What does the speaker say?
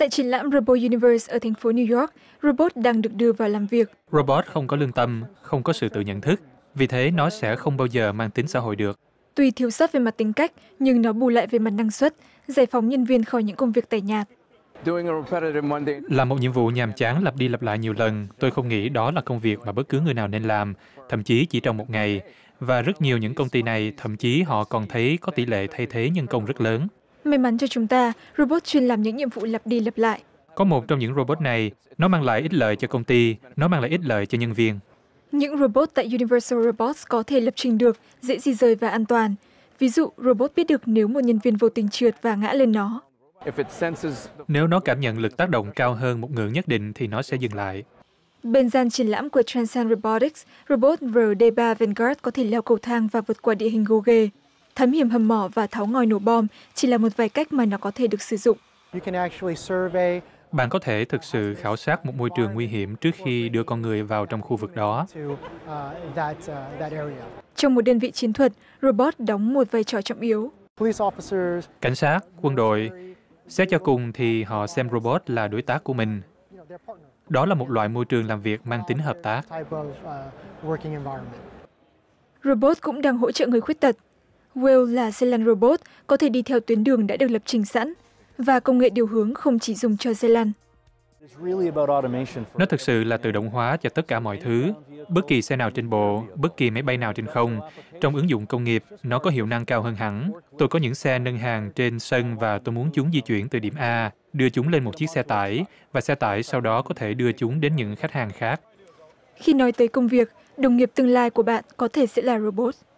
tại triển lãm rô Universe ở thành phố New York, robot đang được đưa vào làm việc Robot không có lương tâm không có sự tự nhận thức vì thế nó sẽ không bao giờ mang tính xã hội được tuy thiếu sót về mặt tính cách nhưng nó bù lại về mặt năng suất giải phóng nhân viên khỏi những công việc tẻ nhạt làm một nhiệm vụ nhàm chán lặp đi lặp lại nhiều lần, tôi không nghĩ đó là công việc mà bất cứ người nào nên làm, thậm chí chỉ trong một ngày. Và rất nhiều những công ty này, thậm chí họ còn thấy có tỷ lệ thay thế nhân công rất lớn may mắn cho chúng ta robot chuyên làm những nhiệm vụ lặp đi lặp lại có một trong những robot này nó mang lại ích lợi cho công ty nó mang lại ích lợi cho nhân viên những robot tại Universal Robots có thể lập trình được, dễ di rời và an toàn. Ví dụ, robot biết được nếu một nhân viên vô tình trượt và ngã lên nó. Nếu nó cảm nhận lực tác động cao hơn một ngưỡng nhất định thì nó sẽ dừng lại. Bên gian triển lãm của Transcend Robotics, robot RD3 Vanguard có thể leo cầu thang và vượt qua địa hình gồ ghề thám hiểm hầm mỏ và tháo ngòi nổ bom chỉ là một vài cách mà nó có thể được sử dụng. Bạn có thể thực sự khảo sát một môi trường nguy hiểm trước khi đưa con người vào trong khu vực đó. Uh, uh, trong một đơn vị chiến thuật, robot đóng một vai trò trọng yếu. Cảnh sát, quân đội, xét cho cùng thì họ xem robot là đối tác của mình. Đó là một loại môi trường làm việc mang tính hợp tác. Uh, robot cũng đang hỗ trợ người khuyết tật gêu là xe lăn robot có thể đi theo tuyến đường đã được lập trình sẵn và công nghệ điều hướng không chỉ dùng cho xe lăn nó thực sự là tự động hóa cho tất cả mọi thứ bất kỳ xe nào trên bộ bất kỳ máy bay nào trên không trong ứng dụng công nghiệp nó có hiệu năng cao hơn hẳn tôi có những xe nâng hàng trên sân và tôi muốn chúng di chuyển từ điểm a đưa chúng lên một chiếc xe tải và xe tải sau đó có thể đưa chúng đến những khách hàng khác khi nói tới công việc đồng nghiệp tương lai của bạn có thể sẽ là robot